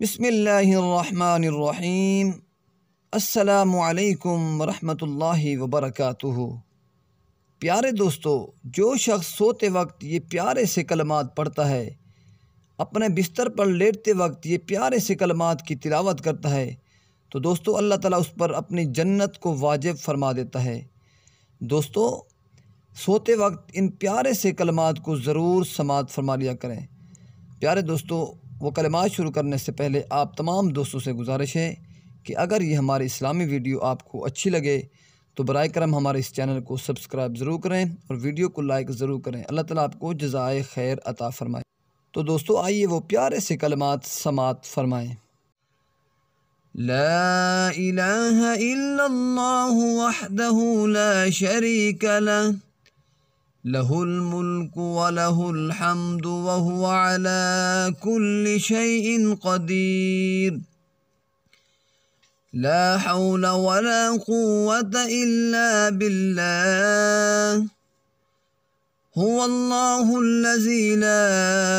بسم اللہ الرحمن الرحیم السلام علیکم ورحمۃ اللہ وبرکاتہ پیارے دوستو جو شخص سوتے وقت یہ پیارے سے کلمات پڑھتا ہے اپنے بستر پر لیٹتے وقت یہ پیارے سے کلمات کی تلاوت کرتا ہے تو دوستو اللہ تعالیٰ اس پر اپنی جنت کو واجب فرما دیتا ہے دوستو سوتے وقت ان پیارے سے کلمات کو ضرور سماعت فرما لیا کریں پیارے دوستو وہ کلمات شروع کرنے سے پہلے آپ تمام دوستوں سے گزارش ہے کہ اگر یہ ہماری اسلامی ویڈیو آپ کو اچھی لگے تو برائے کرم ہمارے اس چینل کو سبسکرائب ضرور کریں اور ویڈیو کو لائک ضرور کریں اللہ تعالیٰ آپ کو جزائے خیر عطا فرمائے تو دوستو آئیے وہ پیارے سے کلمات سماعت فرمائیں لا لا الہ الا اللہ وحدہ شریک لہ له الملك وله الحمد وهو على كل شيء قدير لا حول ولا قوه الا بالله هو الله الذي لا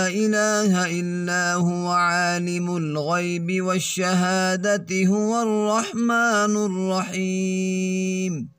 اله الا هو عالم الغيب والشهاده هو الرحمن الرحيم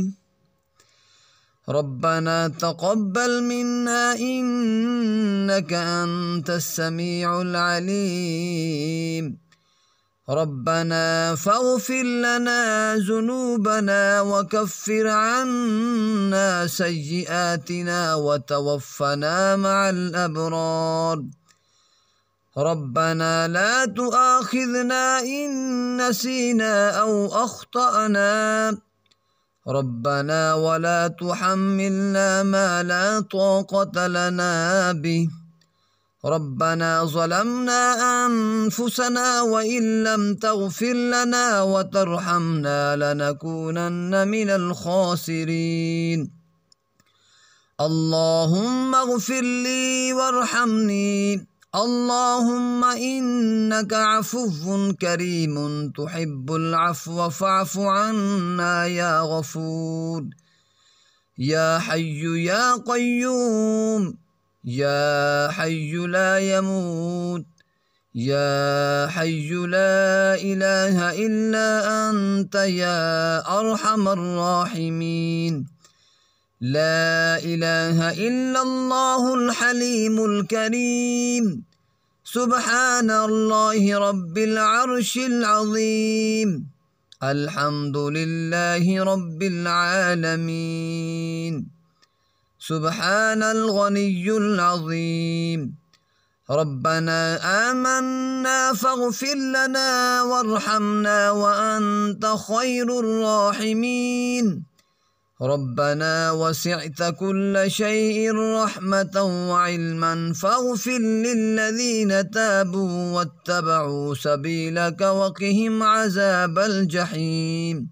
ربنا تقبل منا انك انت السميع العليم ربنا فاغفر لنا ذنوبنا وكفر عنا سيئاتنا وتوفنا مع الابرار ربنا لا تؤاخذنا ان نسينا او اخطانا ربنا ولا تحملنا ما لا طاقة لنا به ربنا ظلمنا أنفسنا وإن لم تغفر لنا وترحمنا لنكونن من الخاسرين اللهم اغفر لي وارحمني اللهم إنك عفو كريم تحب العفو فاعف عنا يا غفور يا حي يا قيوم يا حي لا يموت يا حي لا إله إلا أنت يا أرحم الراحمين لا إله إلا الله الحليم الكريم سبحان الله رب العرش العظيم الحمد لله رب العالمين سبحان الغني العظيم ربنا آمنا فاغفر لنا وارحمنا وأنت خير الراحمين ربنا وسعت كل شيء رحمة وعلما فاغفر للذين تابوا واتبعوا سبيلك وقهم عذاب الجحيم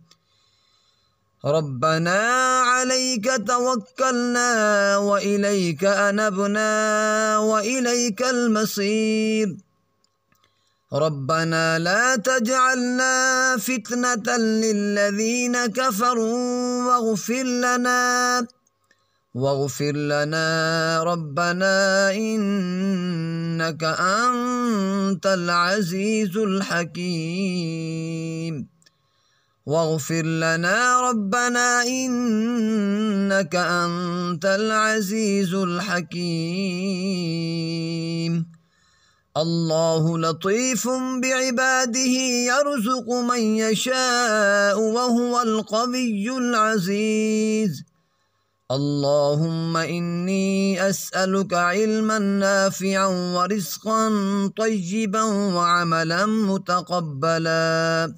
ربنا عليك توكلنا وإليك أنبنا وإليك المصير ربنا لا تجعلنا فتنة للذين كفروا واغفر لنا واغفر لنا ربنا إنك أنت العزيز الحكيم واغفر لنا ربنا إنك أنت العزيز الحكيم الله لطيف بعباده يرزق من يشاء وهو القوي العزيز اللهم إني أسألك علما نافعا ورزقا طيبا وعملا متقبلا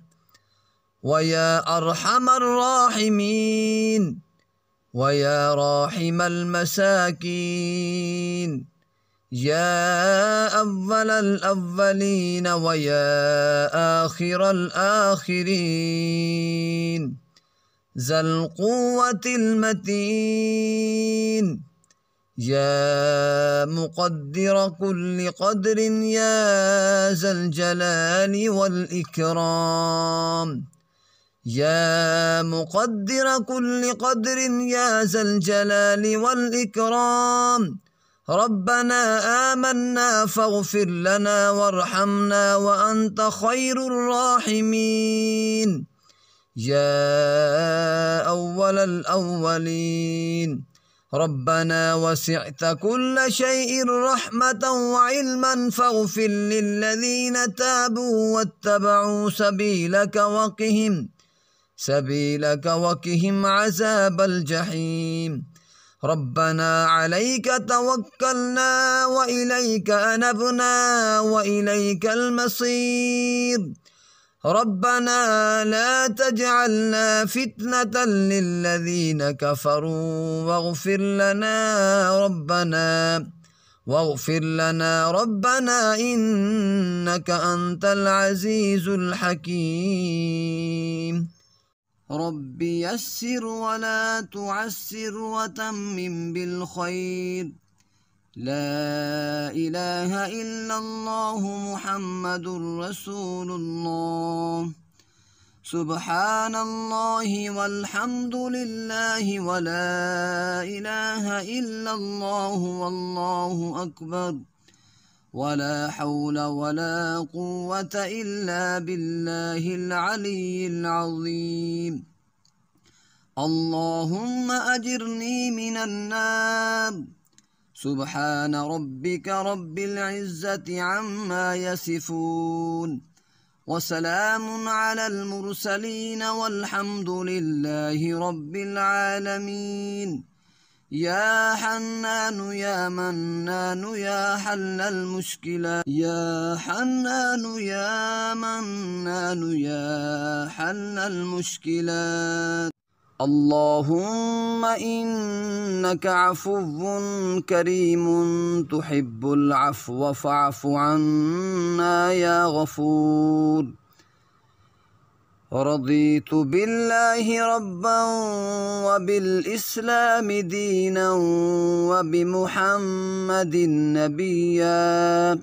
ويا أرحم الراحمين ويا راحم المساكين يا أول الأولين ويا آخر الآخرين ذا القوة المتين يا مقدر كل قدر يا ذا الجلال والإكرام يا مقدر كل قدر يا ذا الجلال والإكرام ربنا آمنا فاغفر لنا وارحمنا وأنت خير الراحمين يا أول الأولين ربنا وسعت كل شيء رحمة وعلما فاغفر للذين تابوا واتبعوا سبيلك وقهم سبيلك وقهم عذاب الجحيم ربنا عليك توكلنا وإليك أنبنا وإليك المصير ربنا لا تجعلنا فتنة للذين كفروا واغفر لنا ربنا واغفر لنا ربنا إنك أنت العزيز الحكيم رب يسر ولا تعسر وتمم بالخير لا إله إلا الله محمد رسول الله سبحان الله والحمد لله ولا إله إلا الله والله أكبر ولا حول ولا قوة إلا بالله العلي العظيم اللهم أجرني من النار سبحان ربك رب العزة عما يصفون وسلام على المرسلين والحمد لله رب العالمين يا حنان يا منان يا حل المشكلة يا حنان يا منان يا حل المشكلات اللهم إنك عفو كريم تحب العفو فاعف عنا يا غفور رضيت بالله ربا وبالإسلام دينا وبمحمد نبيا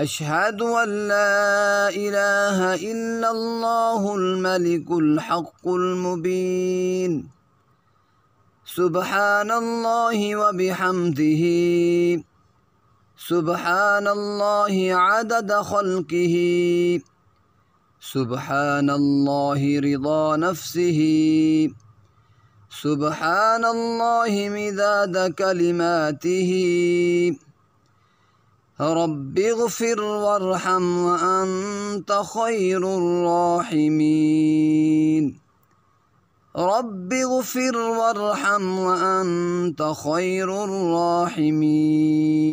أشهد أن لا إله إلا الله الملك الحق المبين سبحان الله وبحمده سبحان الله عدد خلقه سبحان الله رضا نفسه سبحان الله مداد كلماته رب اغفر وارحم وأنت خير الراحمين رب اغفر وارحم وأنت خير الراحمين